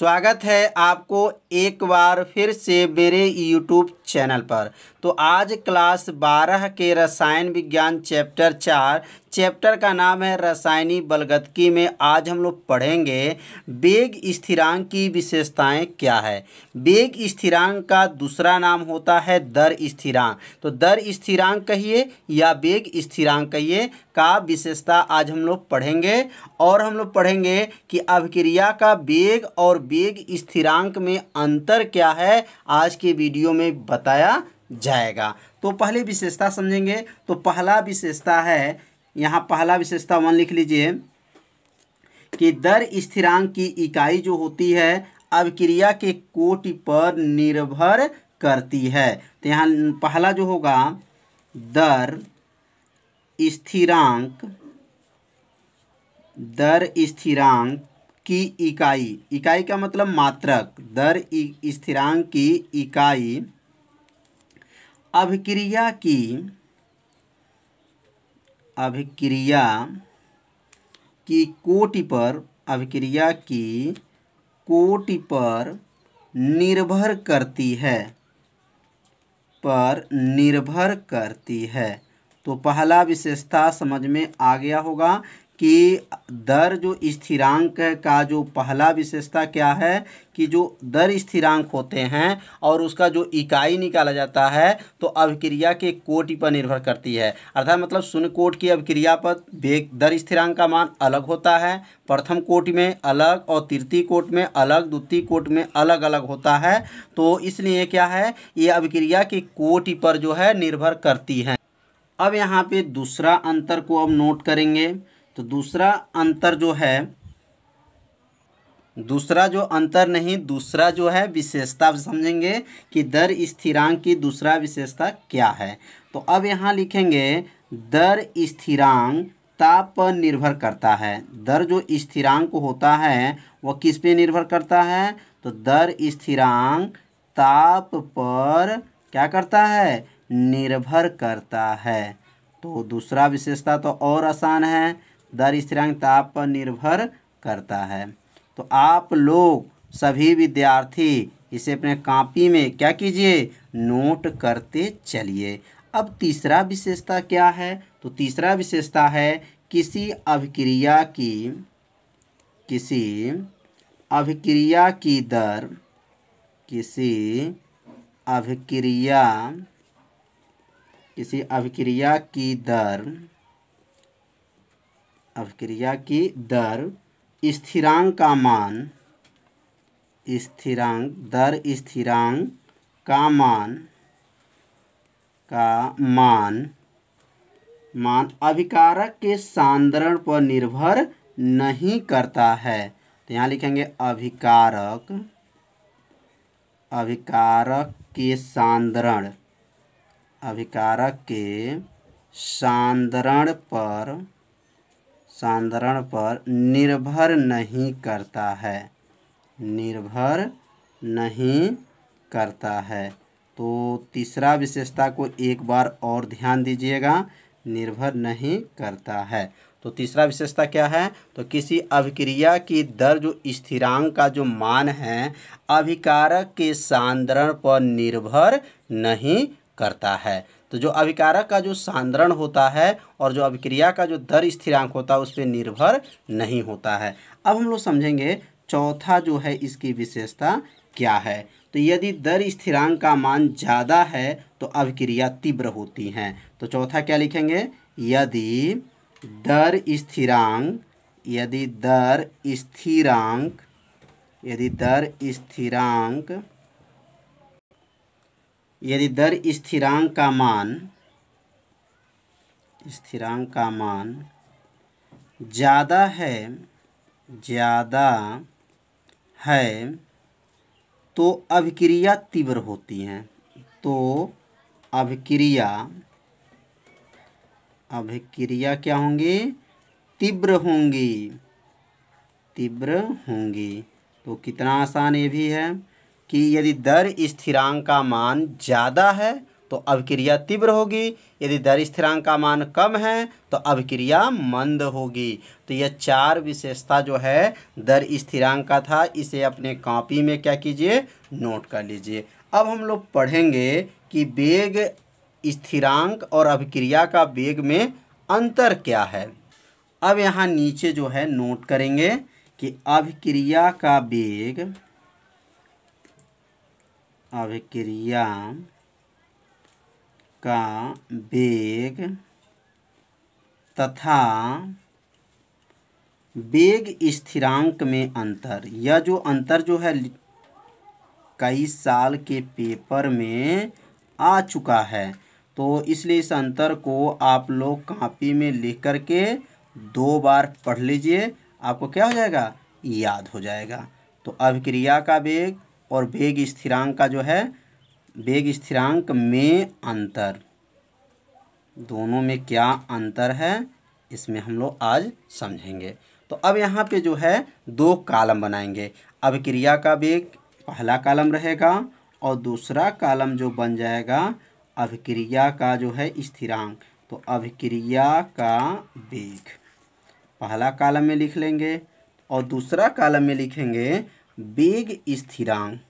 स्वागत है आपको एक बार फिर से मेरे यूट्यूब चैनल पर तो आज क्लास बारह के रसायन विज्ञान चैप्टर चार चैप्टर का नाम है रसायनी बलगतकी में आज हम लोग पढ़ेंगे वेग स्थिरांक की विशेषताएं क्या है वेग स्थिरांक का दूसरा नाम होता है दर स्थिरांक तो दर स्थिरांक कहिए या वेग स्थिरांक कहिए का विशेषता आज हम लोग पढ़ेंगे और हम लोग पढ़ेंगे कि अभिक्रिया का वेग और वेग स्थिरांक में अंतर क्या है आज के वीडियो में बता बताया जाएगा तो पहली विशेषता समझेंगे तो पहला विशेषता है यहाँ पहला विशेषता वन लिख लीजिए कि दर स्थिरांक की इकाई जो होती है अभिक्रिया के कोटि पर निर्भर करती है तो यहाँ पहला जो होगा दर स्थिरांक दर स्थिरांक की इकाई इकाई का मतलब मात्रक दर स्थिरांक की इकाई अभिक्रिया की अभिक्रिया की कोटि पर अभिक्रिया की कोटि पर निर्भर करती है पर निर्भर करती है तो पहला विशेषता समझ में आ गया होगा कि दर जो स्थिरांक का जो पहला विशेषता क्या है कि जो दर स्थिरांक होते हैं और उसका जो इकाई निकाला जाता है तो अभिक्रिया के कोटि पर निर्भर करती है अर्थात मतलब शून्य कोट की अभिक्रिया पर वेग दर स्थिरांक का मान अलग होता है प्रथम कोट में अलग और तृतीय कोट में अलग द्वितीय कोट में अलग अलग होता है तो इसलिए क्या है ये अभिक्रिया के कोटि पर जो है निर्भर करती है अब यहाँ पे दूसरा अंतर को अब नोट करेंगे तो दूसरा अंतर जो है दूसरा जो अंतर नहीं दूसरा जो है विशेषता समझेंगे कि दर स्थिरांक की दूसरा विशेषता क्या है तो अब यहाँ लिखेंगे दर स्थिरांक ताप पर निर्भर करता है दर जो स्थिरांक होता है वह किस पे निर्भर करता है तो दर स्थिरांक ताप पर क्या करता है निर्भर करता है तो दूसरा विशेषता तो और आसान है दर स्थिरांक ताप पर निर्भर करता है तो आप लोग सभी विद्यार्थी इसे अपने कापी में क्या कीजिए नोट करते चलिए अब तीसरा विशेषता क्या है तो तीसरा विशेषता है किसी अभिक्रिया की किसी अभिक्रिया की दर किसी अभिक्रिया किसी अभिक्रिया की दर अभिक्रिया की दर स्थिरांक का मान स्थिरांक दर स्थिरांक का मान का मान मान अभिकारक के सांद्रण पर निर्भर नहीं करता है तो यहाँ लिखेंगे अभिकारक अभिकारक के सांद्रण अभिकारक के सांद्रण पर सांद्रण पर निर्भर नहीं करता है निर्भर नहीं करता है तो तीसरा विशेषता को एक बार और ध्यान दीजिएगा निर्भर नहीं करता है तो तीसरा विशेषता क्या है तो किसी अभिक्रिया की दर जो स्थिरांक का जो मान है अभिकारक के सांद्रण पर निर्भर नहीं करता है तो जो अभिकारक का जो सांद्रण होता है और जो अभिक्रिया का जो दर स्थिरांक होता है उस पर निर्भर नहीं होता है अब हम लोग समझेंगे चौथा जो है इसकी विशेषता क्या है तो यदि दर स्थिरांक का मान ज़्यादा है तो अभिक्रिया तीव्र होती हैं तो चौथा क्या लिखेंगे यदि दर स्थिरांक यदि दर स्थिरांक यदि दर स्थिरांक यदि दर स्थिरांक का मान स्थिरांक का मान ज़्यादा है ज़्यादा है तो अभिक्रिया तीव्र होती हैं तो अभिक्रिया अभिक्रिया क्या होंगी तीव्र होंगी तीव्र होंगी तो कितना आसान ये भी है कि यदि दर स्थिरांक का मान ज़्यादा है तो अभिक्रिया तीव्र होगी यदि दर स्थिरांक का मान कम है तो अभिक्रिया मंद होगी तो यह चार विशेषता जो है दर स्थिरांक का था इसे अपने कॉपी में क्या कीजिए नोट कर लीजिए अब हम लोग पढ़ेंगे कि वेग स्थिरांक और अभिक्रिया का वेग में अंतर क्या है अब यहाँ नीचे जो है नोट करेंगे कि अभिक्रिया का वेग अभिक्रिया का वेग तथा वेग स्थिरांक में अंतर यह जो अंतर जो है कई साल के पेपर में आ चुका है तो इसलिए इस अंतर को आप लोग कापी में लिख करके दो बार पढ़ लीजिए आपको क्या हो जाएगा याद हो जाएगा तो अभिक्रिया का वेग और वेग स्थिरांक का जो है वेग स्थिरांक में अंतर दोनों में क्या अंतर है इसमें हम लोग आज समझेंगे तो अब यहाँ पे जो है दो कालम बनाएंगे अब क्रिया का वेग पहला कालम रहेगा और दूसरा कालम जो बन जाएगा अभिक्रिया का जो है स्थिरांक तो अभिक्रिया का वेग पहला कालम में लिख लेंगे और दूसरा कालम में लिखेंगे वेग स्थिरांक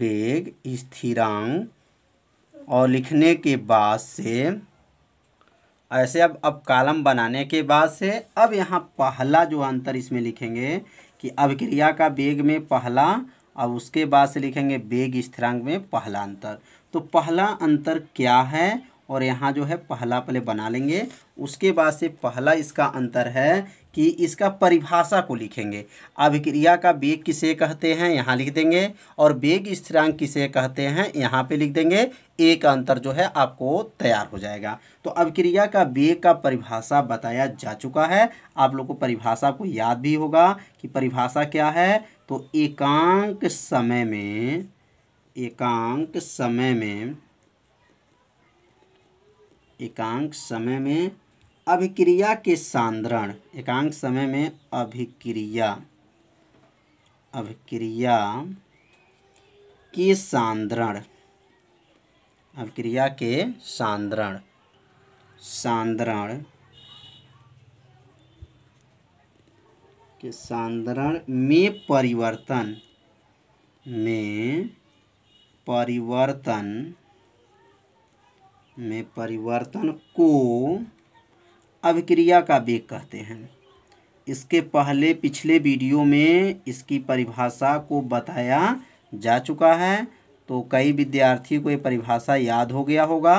वेग स्थिरांक और लिखने के बाद से ऐसे अब अब कालम बनाने के बाद से अब यहाँ पहला जो अंतर इसमें लिखेंगे कि अभिक्रिया का वेग में पहला अब उसके बाद से लिखेंगे वेग स्थिरांक में पहला अंतर तो पहला अंतर क्या है और यहाँ जो है पहला पहले बना लेंगे उसके बाद से पहला इसका अंतर है कि इसका परिभाषा को लिखेंगे अभिक्रिया का वेग किसे कहते हैं यहाँ लिख देंगे और वेग स्थिरांक किसे कहते हैं यहाँ पे लिख देंगे एक अंतर जो है आपको तैयार हो जाएगा तो अभिक्रिया का वेग का परिभाषा बताया जा चुका है आप लोग को परिभाषा को याद भी होगा कि परिभाषा क्या है तो एकांक समय में एकांक समय में एकांक समय में अभिक्रिया के सांद्रण एकांक समय में अभिक्रिया अभिक्रिया के सांद्रण अभिक्रिया के सांद्रण सांद्रण के सांद्रण में परिवर्तन में परिवर्तन में परिवर्तन को अभिक्रिया का वेग कहते हैं इसके पहले पिछले वीडियो में इसकी परिभाषा को बताया जा चुका है तो कई विद्यार्थी को ये परिभाषा याद हो गया होगा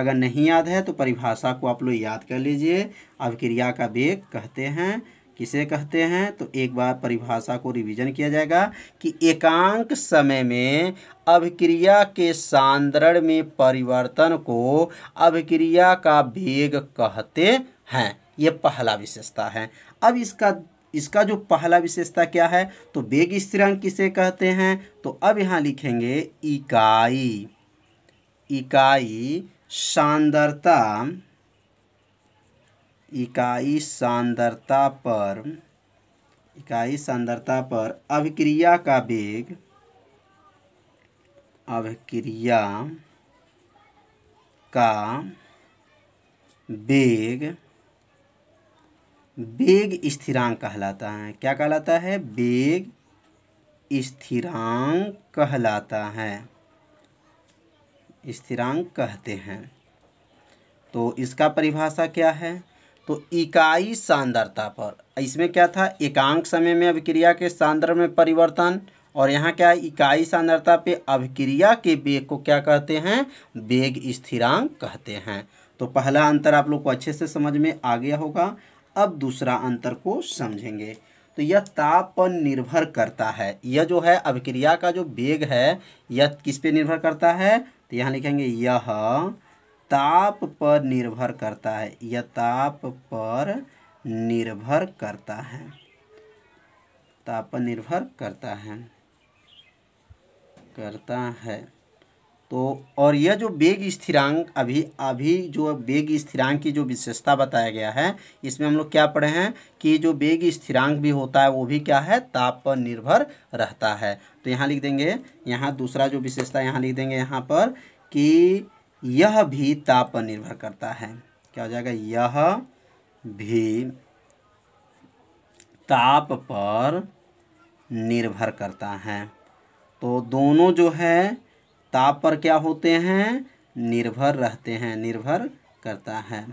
अगर नहीं याद है तो परिभाषा को आप लोग याद कर लीजिए अभिक्रिया का वेग कहते हैं किसे कहते हैं तो एक बार परिभाषा को रिवीजन किया जाएगा कि एकांक समय में अभिक्रिया के सांद्रण में परिवर्तन को अभिक्रिया का वेग कहते है ये पहला विशेषता है अब इसका इसका जो पहला विशेषता क्या है तो वेग स्थिरांक किसे कहते हैं तो अब यहाँ लिखेंगे इकाई इकाई सांद्रता इकाई सांद्रता पर इकाई सांद्रता पर अभिक्रिया का वेग अभिक्रिया का वेग वेग स्थिरांक कहलाता है क्या कहलाता है वेग स्थिरांक कहलाता है स्थिरांक कहते हैं तो इसका परिभाषा क्या है तो इकाई सांद्रता पर इसमें क्या था एकांक समय में अभिक्रिया के सांद्र में परिवर्तन और यहाँ क्या है इकाई सांद्रता पे अभिक्रिया के वेग को क्या कहते हैं वेग स्थिरांक कहते हैं तो पहला अंतर आप लोग को अच्छे से समझ में आ गया होगा अब दूसरा अंतर को समझेंगे तो यह ताप पर निर्भर करता है यह जो है अभिक्रिया का जो वेग है यह किस पे निर्भर करता है तो यहाँ लिखेंगे यह ताप पर निर्भर करता है यह ताप पर निर्भर करता है ताप पर निर्भर करता है करता है तो और यह जो वेग स्थिरांक अभी अभी जो वेग स्थिरांक की जो विशेषता बताया गया है इसमें हम लोग क्या पढ़े हैं कि जो वेग स्थिरांक भी होता है वो भी क्या है ताप पर निर्भर रहता है तो यहाँ लिख देंगे यहाँ दूसरा जो विशेषता यहाँ लिख देंगे यहाँ पर कि यह भी ताप पर निर्भर करता है क्या हो जाएगा यह भी ताप पर निर्भर करता है तो दोनों जो है ताप पर क्या होते हैं निर्भर रहते हैं निर्भर करता है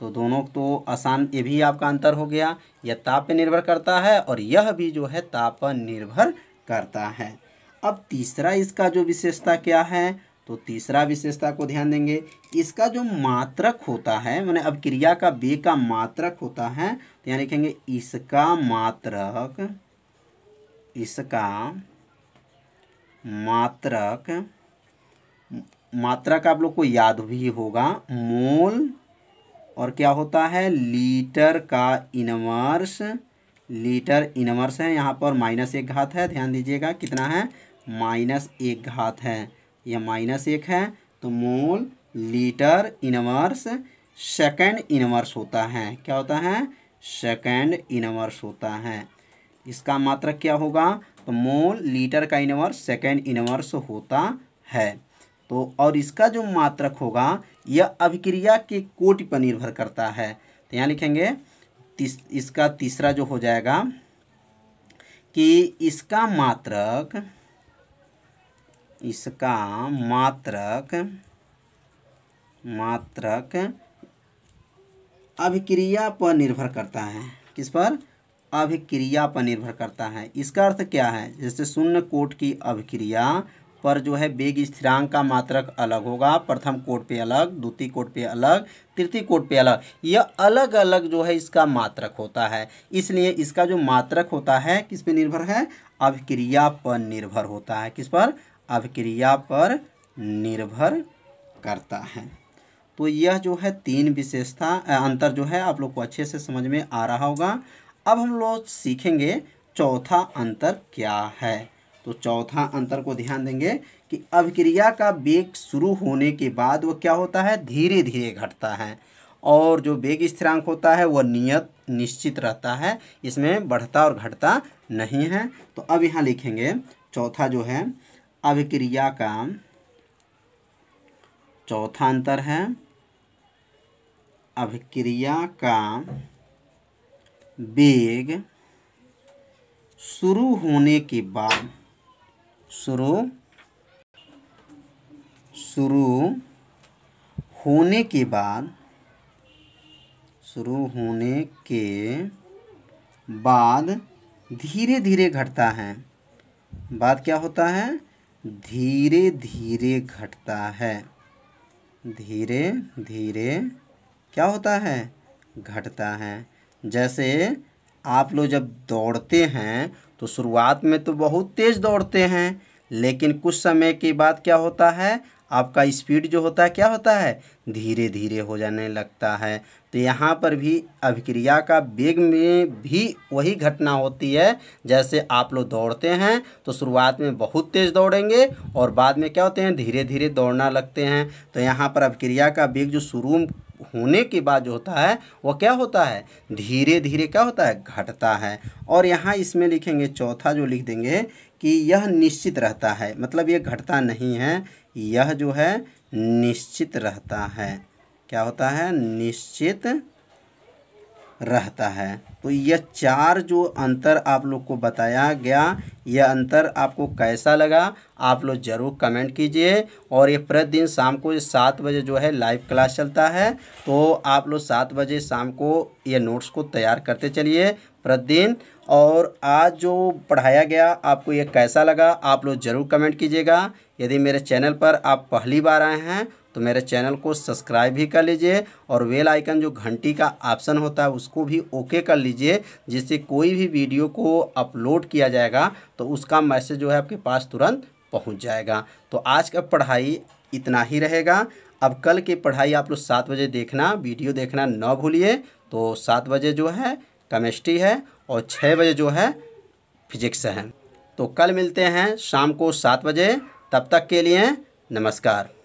तो दोनों तो आसान ये भी आपका अंतर हो गया यह ताप पर निर्भर करता है और यह भी जो है ताप पर निर्भर करता है अब तीसरा इसका जो विशेषता क्या है तो तीसरा विशेषता को ध्यान देंगे इसका जो मात्रक होता है मैंने अब क्रिया का बे का मात्रक होता है तो यहाँ लिखेंगे इसका मात्रक इसका मात्रक मात्रा का आप लोग को याद भी होगा मोल और क्या होता है लीटर का इनवर्स लीटर इनवर्स है यहाँ पर माइनस एक घात है ध्यान दीजिएगा कितना है माइनस एक घात है यह माइनस एक है तो mole litre inverse second inverse होता है क्या होता है सेकेंड इनवर्स होता है इसका मात्रक क्या होगा तो मोल लीटर का इनवर्स सेकेंड इनवर्स होता है तो और इसका जो मात्रक होगा यह अभिक्रिया के कोटि पर निर्भर करता है तो यहाँ लिखेंगे तीस, इसका तीसरा जो हो जाएगा कि इसका मात्रक इसका मात्रक मात्रक अभिक्रिया पर निर्भर करता है किस पर अभिक्रिया पर निर्भर करता है इसका अर्थ क्या है जैसे शून्य कोट की अभिक्रिया पर जो है वेग स्थिरांक का मात्रक अलग होगा प्रथम कोट पे अलग द्वितीय कोट पे अलग तृतीय कोट पे अलग यह अलग अलग जो है इसका मात्रक होता है इसलिए इसका जो मात्रक होता है किस पे निर्भर है अभिक्रिया पर निर्भर होता है किस पर अभिक्रिया पर निर्भर करता है तो यह जो है तीन विशेषता अंतर जो है आप लोग को अच्छे से समझ में आ रहा होगा अब हम लोग सीखेंगे चौथा अंतर क्या है तो चौथा अंतर को ध्यान देंगे कि अभिक्रिया का वेग शुरू होने के बाद वह क्या होता है धीरे धीरे घटता है और जो वेग स्थिरांक होता है वह नियत निश्चित रहता है इसमें बढ़ता और घटता नहीं है तो अब यहाँ लिखेंगे चौथा जो है अभिक्रिया का चौथा अंतर है अभिक्रिया का वेग शुरू होने के बाद शुरू शुरू होने के बाद शुरू होने के बाद धीरे धीरे घटता है बाद क्या होता है धीरे धीरे घटता है धीरे धीरे क्या होता है घटता है जैसे आप लोग जब दौड़ते हैं तो शुरुआत में तो बहुत तेज़ दौड़ते हैं लेकिन कुछ समय के बाद क्या होता है आपका स्पीड जो होता है क्या होता है धीरे धीरे हो जाने लगता है तो यहाँ पर भी अभिक्रिया का वेग में भी वही घटना होती है जैसे आप लोग दौड़ते हैं तो शुरुआत में बहुत तेज़ दौड़ेंगे और बाद में क्या होते हैं धीरे धीरे दौड़ना लगते हैं तो यहाँ पर अभिक्रिया का वेग जो शुरू होने के बाद जो होता है वह क्या होता है धीरे धीरे क्या होता है घटता है और यहाँ इसमें लिखेंगे चौथा जो लिख देंगे कि यह निश्चित रहता है मतलब ये घटता नहीं है यह जो है निश्चित रहता है क्या होता है निश्चित रहता है तो यह चार जो अंतर आप लोग को बताया गया यह अंतर आपको कैसा लगा आप लोग ज़रूर कमेंट कीजिए और ये प्रतिदिन शाम को सात बजे जो है लाइव क्लास चलता है तो आप लोग सात बजे शाम को ये नोट्स को तैयार करते चलिए प्रतिदिन और आज जो पढ़ाया गया आपको ये कैसा लगा आप लोग ज़रूर कमेंट कीजिएगा यदि मेरे चैनल पर आप पहली बार आए हैं तो मेरे चैनल को सब्सक्राइब भी कर लीजिए और वेल आइकन जो घंटी का ऑप्शन होता है उसको भी ओके कर लीजिए जिससे कोई भी वीडियो को अपलोड किया जाएगा तो उसका मैसेज जो है आपके पास तुरंत पहुंच जाएगा तो आज का पढ़ाई इतना ही रहेगा अब कल की पढ़ाई आप लोग सात बजे देखना वीडियो देखना ना भूलिए तो सात बजे जो है केमिस्ट्री है और छः बजे जो है फिजिक्स है तो कल मिलते हैं शाम को सात बजे तब तक के लिए नमस्कार